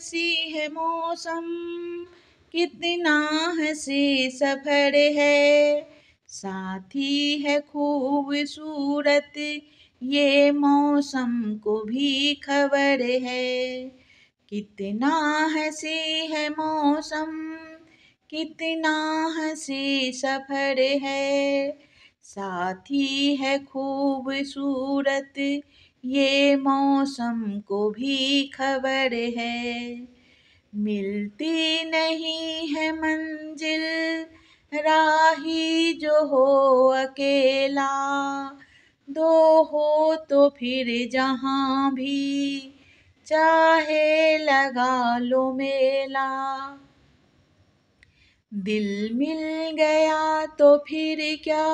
कैसी है मौसम कितना हंसी सफर है साथी है खूबसूरत ये मौसम को भी खबर है कितना हंसी है मौसम कितना हंसी सफर है साथी है खूबसूरत ये मौसम को भी खबर है मिलती नहीं है मंजिल राही जो हो अकेला दो हो तो फिर जहाँ भी चाहे लगा लो मेला दिल मिल गया तो फिर क्या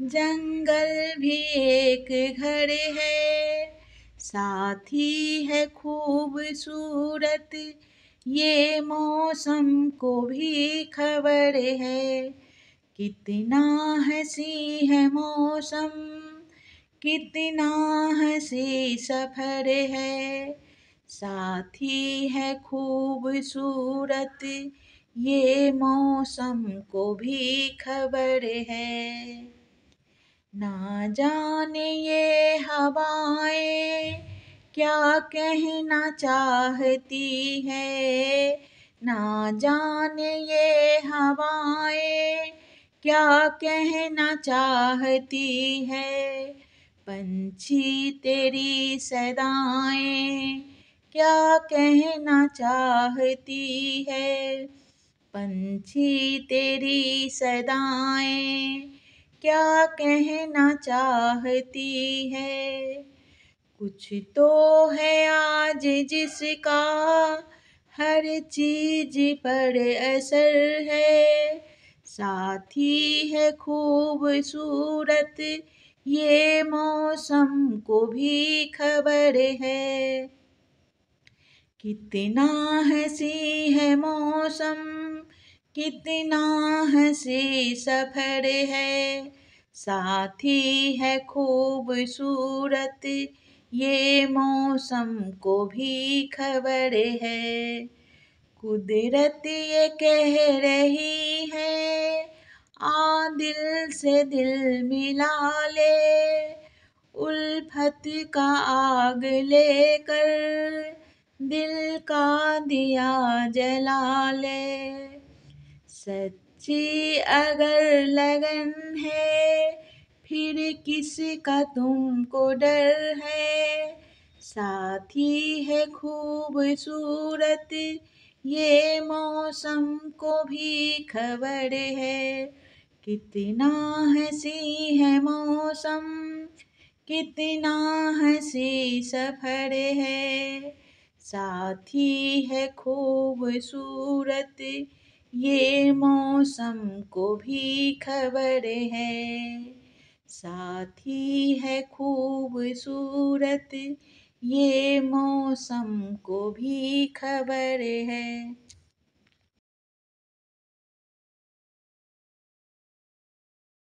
जंगल भी एक घर है साथी है खूबसूरत ये मौसम को भी खबर है कितना हसी है मौसम कितना हसी सफर है साथी है खूबसूरत ये मौसम को भी खबर है ना जाने ये हवाएं क्या कहना चाहती है ना जाने ये हवाएं क्या कहना चाहती है पंछी तेरी सदाएं क्या कहना चाहती है पंछी तेरी सदाएं क्या कहना चाहती है कुछ तो है आज जिसका हर चीज पर असर है साथी है खूबसूरत ये मौसम को भी खबर है कितना हसी है मौसम कितना हंसे सफर है साथी है खूबसूरत ये मौसम को भी खबर है कुदरत ये कह रही है आ दिल से दिल मिला ले उल्फत का आग लेकर दिल का दिया जला ले सच्ची अगर लगन है फिर किसका तुमको डर है साथी है खूबसूरत ये मौसम को भी खबर है कितना हंसी है मौसम कितना हंसी सफर है साथी है खूबसूरत ये मौसम को भी खबर है साथी है खूबसूरत ये मौसम को भी खबर है